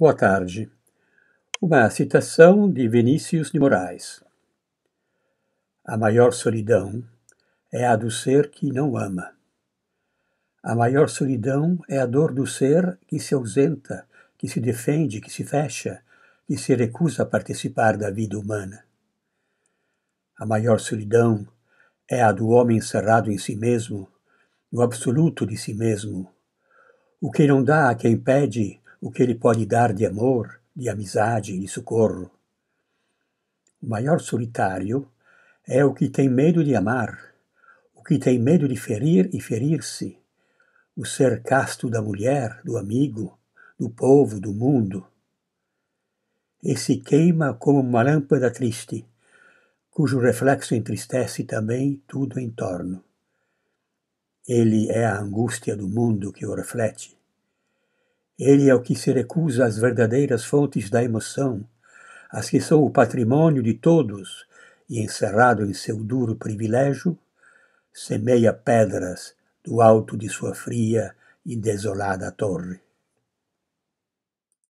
Boa tarde. Uma citação de Vinícius de Moraes. A maior solidão é a do ser que não ama. A maior solidão é a dor do ser que se ausenta, que se defende, que se fecha, que se recusa a participar da vida humana. A maior solidão é a do homem encerrado em si mesmo, no absoluto de si mesmo, o que não dá a quem pede o que ele pode dar de amor, de amizade e socorro. O maior solitário é o que tem medo de amar, o que tem medo de ferir e ferir-se, o ser casto da mulher, do amigo, do povo, do mundo. Esse queima como uma lâmpada triste, cujo reflexo entristece também tudo em torno. Ele é a angústia do mundo que o reflete. Ele é o que se recusa às verdadeiras fontes da emoção, as que são o patrimônio de todos, e encerrado em seu duro privilégio, semeia pedras do alto de sua fria e desolada torre.